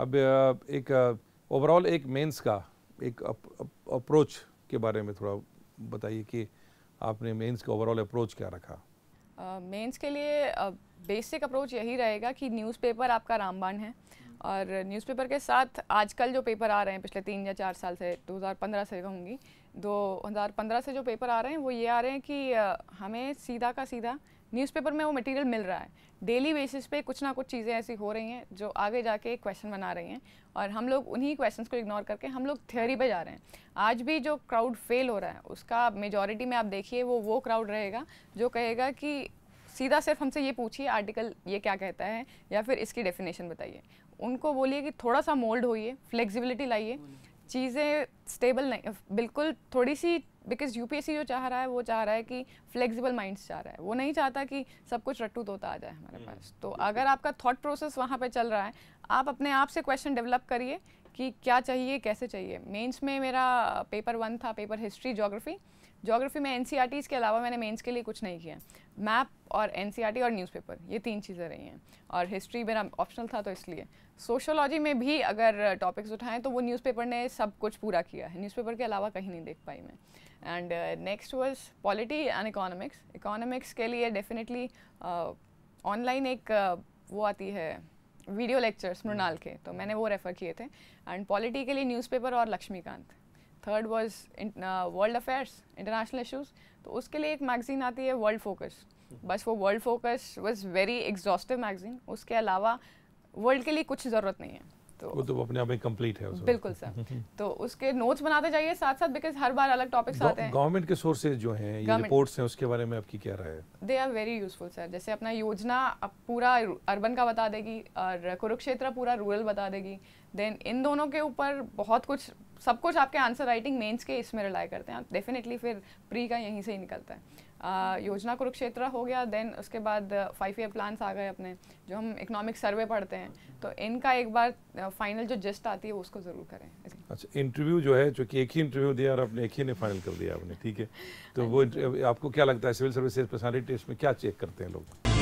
अब एक ओवरऑल एक मेंस का एक अप्रोच के बारे में थोड़ा बताइए कि आपने मेंस का ओवरऑल अप्रोच क्या रखा मेंस uh, के लिए बेसिक uh, अप्रोच यही रहेगा कि न्यूज़पेपर आपका रामबाण है और न्यूज़पेपर के साथ आजकल जो पेपर आ रहे हैं पिछले तीन या चार साल से 2015 से कहूँगी 2015 से जो पेपर आ रहे हैं वो ये आ रहे हैं कि हमें सीधा का सीधा न्यूज़पेपर में वो मटेरियल मिल रहा है डेली बेसिस पे कुछ ना कुछ चीज़ें ऐसी हो रही हैं जो आगे जाके क्वेश्चन बना रही हैं और हम लोग उन्हीं क्वेश्चंस को इग्नोर करके हम लोग थ्योरी पे जा रहे हैं आज भी जो क्राउड फेल हो रहा है उसका मेजॉरिटी में आप देखिए वो वो क्राउड रहेगा जो कहेगा कि सीधा सिर्फ हमसे ये पूछिए आर्टिकल ये क्या कहता है या फिर इसकी डेफिनेशन बताइए उनको बोलिए कि थोड़ा सा मोल्ड होइए फ्लेक्सिबिलिटी लाइए चीज़ें स्टेबल नहीं बिल्कुल थोड़ी सी बिकॉज यू जो चाह रहा है वो चाह रहा है कि फ्लेक्सिबल माइंड्स चाह रहा है वो नहीं चाहता कि सब कुछ रट्टू तोता आ जाए हमारे हम्म, पास तो अगर आपका थॉट प्रोसेस वहाँ पर चल रहा है आप अपने आप से क्वेश्चन डेवलप करिए कि क्या चाहिए कैसे चाहिए मेंस में मेरा पेपर वन था पेपर हिस्ट्री जोग्राफ़ी जोग्राफ़ी में एन e के अलावा मैंने मेंस के लिए कुछ नहीं किया मैप और एन e और न्यूज़पेपर ये तीन चीज़ें रही हैं और हिस्ट्री मेरा ऑप्शनल था तो इसलिए सोशोलॉजी में भी अगर टॉपिक्स उठाएं तो वो न्यूज़पेपर ने सब कुछ पूरा किया है न्यूज़पेपर के अलावा कहीं नहीं देख पाई मैं and next was polity and economics economics के लिए डेफिनेटली ऑनलाइन uh, एक uh, वो आती है वीडियो लेक्चर्स hmm. मृणाल के तो मैंने वो रेफ़र किए थे and politically news paper newspaper और Laxmikanth third was world affairs international issues तो उसके लिए एक मैगज़ीन आती है वर्ल्ड फोकस hmm. बस वो world focus was very exhaustive magazine उसके अलावा वर्ल्ड के लिए कुछ ज़रूरत नहीं है तो वो तो अपने आप में कंप्लीट है बिल्कुल सर तो उसके नोट्स बनाते जाइए साथ साथ बिकॉज हर बार अलग टॉपिक्स आते हैं गवर्नमेंट के सोर्सेज जो हैं ये रिपोर्ट्स हैं उसके बारे में आपकी क्या राय है they are very useful sir जैसे अपना योजना पूरा अर्बन का बता देगी और कुरुक्षेत्र पूरा रूरल बता देगी देन इन दोनों के ऊपर बहुत कुछ सब कुछ आपके आंसर राइटिंग मेंस के इसमें रिलाई करते हैं आप डेफिनेटली फिर प्री का यहीं से ही निकलता है आ, योजना कुरुक्षेत्र हो गया देन उसके बाद फाइव ईयर प्लान्स आ गए अपने जो हम इकोनॉमिक सर्वे पढ़ते हैं तो इनका एक बार फाइनल जो जस्ट आती है उसको ज़रूर करें अच्छा इंटरव्यू जो है चूँकि एक ही इंटरव्यू दिया और आपने एक ही ने फाइनल कर दिया आपने ठीक है तो वो हाँ आपको क्या लगता है सिविल सर्विस पर्सनलिटी इसमें क्या चेक करते हैं लोग